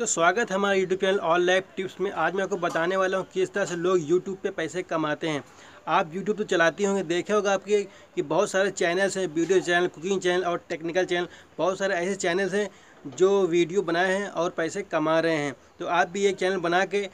दोस्तों स्वागत है हमारे YouTube channel all life tips में आज मैं आपको बताने वाला हूँ किस तरह से लोग यूट्यूब पे पैसे कमाते हैं आप यूट्यूब तो चलाती होंगे देखे होगा आपके कि बहुत सारे चैनल्स हैं वीडियो चैनल कुकिंग चैनल और टेक्निकल चैनल बहुत सारे ऐसे चैनल्स हैं जो वीडियो बनाए हैं और पैसे कमा रहे हैं तो आप भी एक चैनल बना के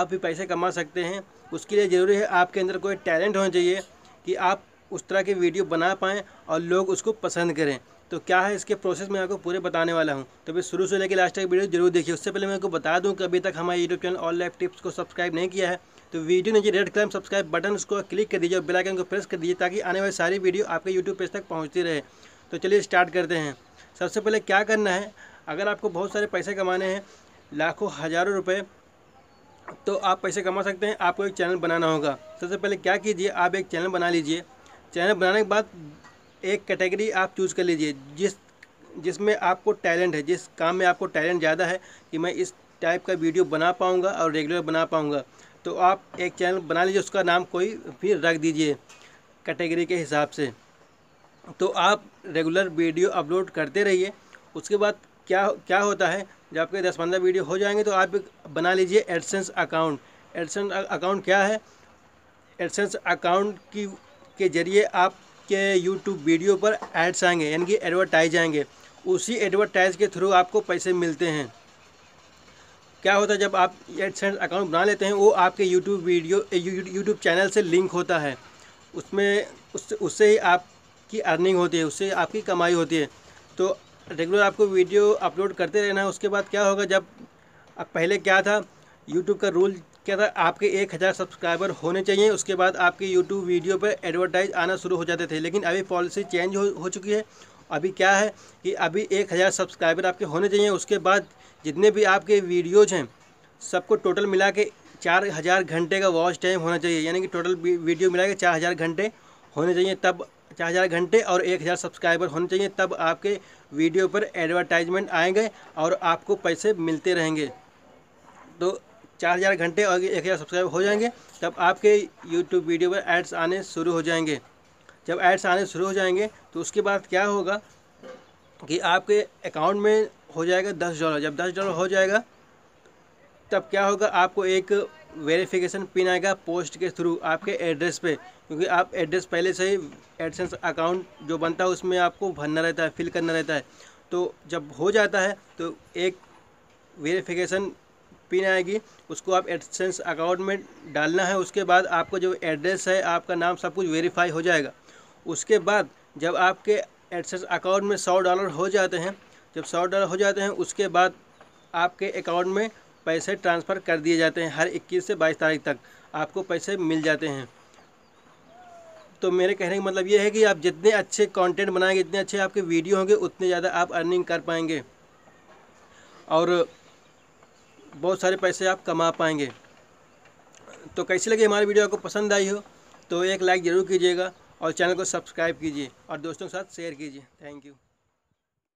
आप भी पैसे कमा सकते हैं उसके लिए ज़रूरी है आपके अंदर कोई टैलेंट होना चाहिए कि आप उस तरह के वीडियो बना पाएँ और लोग उसको पसंद करें तो क्या है इसके प्रोसेस मैं आपको पूरे बताने वाला हूँ तो फिर शुरू से लेकर लास्ट तक वीडियो जरूर देखिए उससे पहले मैं आपको बता दूँ कि अभी तक हमारे YouTube channel all life tips को सब्सक्राइब नहीं किया है तो वीडियो नीचे रेड कलर सब्सक्राइब बटन उसको क्लिक कर दीजिए और बेलाइकन को प्रेस कर दीजिए ताकि आने वाली सारी वीडियो आपके यूट्यूब पेज तक पहुँचती रहे तो चलिए स्टार्ट करते हैं सबसे पहले क्या करना है अगर आपको बहुत सारे पैसे कमाने हैं लाखों हज़ारों रुपये तो आप पैसे कमा सकते हैं आपको एक चैनल बनाना होगा सबसे पहले क्या कीजिए आप एक चैनल बना लीजिए चैनल बनाने के बाद एक कैटेगरी आप चूज़ कर लीजिए जिस जिसमें आपको टैलेंट है जिस काम में आपको टैलेंट ज़्यादा है कि मैं इस टाइप का वीडियो बना पाऊँगा और रेगुलर बना पाऊँगा तो आप एक चैनल बना लीजिए उसका नाम कोई फिर रख दीजिए कैटेगरी के हिसाब से तो आप रेगुलर वीडियो अपलोड करते रहिए उसके बाद क्या क्या होता है जब आपके दस पंद्रह वीडियो हो जाएंगे तो आप बना लीजिए एडसेंस अकाउंट एडसेंस अकाउंट क्या है एडसेंस अकाउंट की के ज़रिए आप के यूट्यूब वीडियो पर एड्स आएंगे यानी कि एडवर्टाइज आएंगे उसी एडवर्टाइज के थ्रू आपको पैसे मिलते हैं क्या होता है जब आप एडसेंस अकाउंट बना लेते हैं वो आपके यूट्यूब वीडियो यूट्यूब चैनल से लिंक होता है उसमें उस उससे ही आपकी अर्निंग होती है उससे आपकी कमाई होती है तो रेगुलर आपको वीडियो अपलोड करते रहना है उसके बाद क्या होगा जब पहले क्या था यूट्यूब का रूल क्या था आपके एक हज़ार सब्सक्राइबर होने चाहिए उसके बाद आपके यूट्यूब वीडियो पर एडवर्टाइज आना शुरू हो जाते थे लेकिन अभी पॉलिसी चेंज हो, हो चुकी है अभी क्या है कि अभी एक हज़ार सब्सक्राइबर आपके होने चाहिए उसके बाद जितने भी आपके वीडियोज़ हैं सबको टोटल मिला के चार हज़ार घंटे का वॉच टाइम होना चाहिए यानी कि टोटल वीडियो मिला के चार हज़ार घंटे होने चाहिए तब चार हज़ार घंटे और एक हज़ार सब्सक्राइबर होने चाहिए तब आपके वीडियो पर एडवर्टाइजमेंट आएंगे और आपको पैसे मिलते रहेंगे तो चार हज़ार घंटे और एक हज़ार सब्सक्राइब हो जाएंगे तब आपके यूट्यूब वीडियो पर एड्स आने शुरू हो जाएंगे जब एड्स आने शुरू हो जाएंगे तो उसके बाद क्या होगा कि आपके अकाउंट में हो जाएगा दस डॉलर जब दस डॉलर हो जाएगा तब क्या होगा आपको एक वेरिफिकेशन पिन आएगा पोस्ट के थ्रू आपके एड्रेस पे क्योंकि आप एड्रेस पहले से ही एडसेंस अकाउंट जो बनता है उसमें आपको भरना रहता है फिल करना रहता है तो जब हो जाता है तो एक वेरिफिकेशन पिन आएगी उसको आप एडसेंस अकाउंट में डालना है उसके बाद आपको जो एड्रेस है आपका नाम सब कुछ वेरीफाई हो जाएगा उसके बाद जब आपके एडसेंस अकाउंट में सौ डॉलर हो जाते हैं जब सौ डॉलर हो जाते हैं उसके बाद आपके अकाउंट में पैसे ट्रांसफ़र कर दिए जाते हैं हर 21 से 22 तारीख तक आपको पैसे मिल जाते हैं तो मेरे कहने का मतलब ये है कि आप जितने अच्छे कंटेंट बनाएंगे जितने अच्छे आपके वीडियो होंगे उतने ज़्यादा आप अर्निंग कर पाएंगे और बहुत सारे पैसे आप कमा पाएंगे तो कैसी लगी हमारी वीडियो आपको पसंद आई हो तो एक लाइक ज़रूर कीजिएगा और चैनल को सब्सक्राइब कीजिए और दोस्तों के साथ शेयर कीजिए थैंक यू